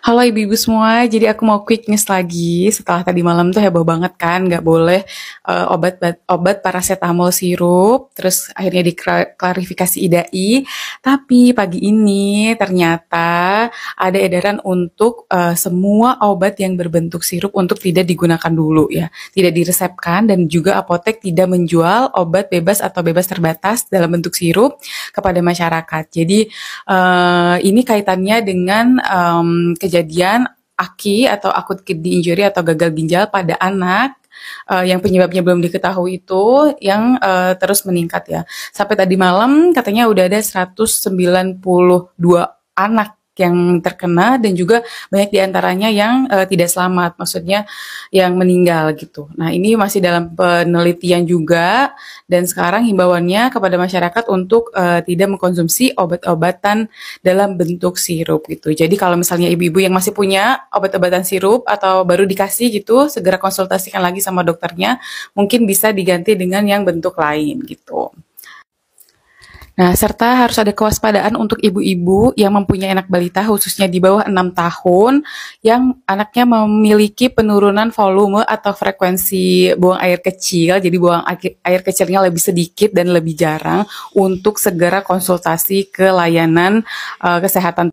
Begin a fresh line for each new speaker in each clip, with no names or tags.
Halo ibu-ibu semua, jadi aku mau quick news lagi. Setelah tadi malam tuh heboh banget kan, Gak boleh uh, obat obat paracetamol sirup, terus akhirnya diklarifikasi IDAI. Tapi pagi ini ternyata ada edaran untuk uh, semua obat yang berbentuk sirup untuk tidak digunakan dulu ya, tidak diresepkan dan juga apotek tidak menjual obat bebas atau bebas terbatas dalam bentuk sirup kepada masyarakat. Jadi uh, ini kaitannya dengan um, ke kejadian aki atau akut kidney injury atau gagal ginjal pada anak uh, yang penyebabnya belum diketahui itu yang uh, terus meningkat ya. Sampai tadi malam katanya udah ada 192 anak yang terkena dan juga banyak diantaranya yang uh, tidak selamat, maksudnya yang meninggal gitu. Nah ini masih dalam penelitian juga dan sekarang himbauannya kepada masyarakat untuk uh, tidak mengkonsumsi obat-obatan dalam bentuk sirup gitu. Jadi kalau misalnya ibu-ibu yang masih punya obat-obatan sirup atau baru dikasih gitu, segera konsultasikan lagi sama dokternya, mungkin bisa diganti dengan yang bentuk lain gitu. Nah, serta harus ada kewaspadaan untuk ibu-ibu yang mempunyai anak balita khususnya di bawah 6 tahun yang anaknya memiliki penurunan volume atau frekuensi buang air kecil. Jadi buang air kecilnya lebih sedikit dan lebih jarang untuk segera konsultasi ke layanan uh, kesehatan.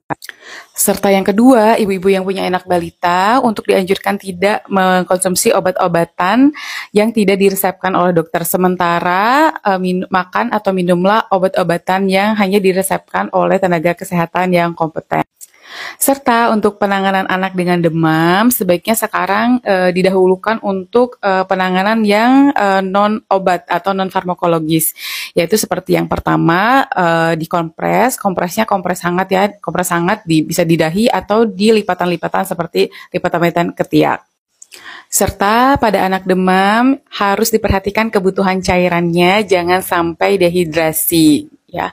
Serta yang kedua, ibu-ibu yang punya anak balita untuk dianjurkan tidak mengkonsumsi obat-obatan yang tidak diresepkan oleh dokter. Sementara eh, makan atau minumlah obat-obatan yang hanya diresepkan oleh tenaga kesehatan yang kompeten. Serta untuk penanganan anak dengan demam sebaiknya sekarang e, didahulukan untuk e, penanganan yang e, eh, non obat atau non farmakologis, yaitu seperti yang pertama e, dikompres, kompresnya kompres hangat ya, kompres hangat di, bisa didahi atau di lipatan-lipatan seperti lipatan-lipatan ketiak. Serta pada anak demam harus diperhatikan kebutuhan cairannya, jangan sampai dehidrasi ya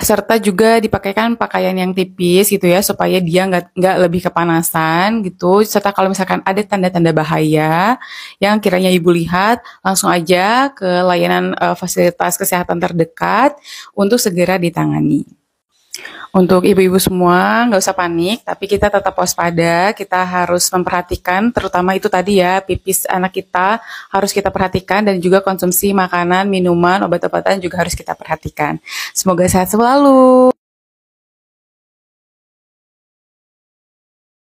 serta juga dipakaikan pakaian yang tipis gitu ya supaya dia nggak nggak lebih kepanasan gitu serta kalau misalkan ada tanda-tanda bahaya yang kiranya ibu lihat langsung aja ke layanan uh, fasilitas kesehatan terdekat untuk segera ditangani. Untuk ibu-ibu semua, nggak usah panik, tapi kita tetap waspada, kita harus memperhatikan, terutama itu tadi ya, pipis anak kita harus kita perhatikan, dan juga konsumsi makanan, minuman, obat-obatan juga harus kita perhatikan. Semoga sehat selalu.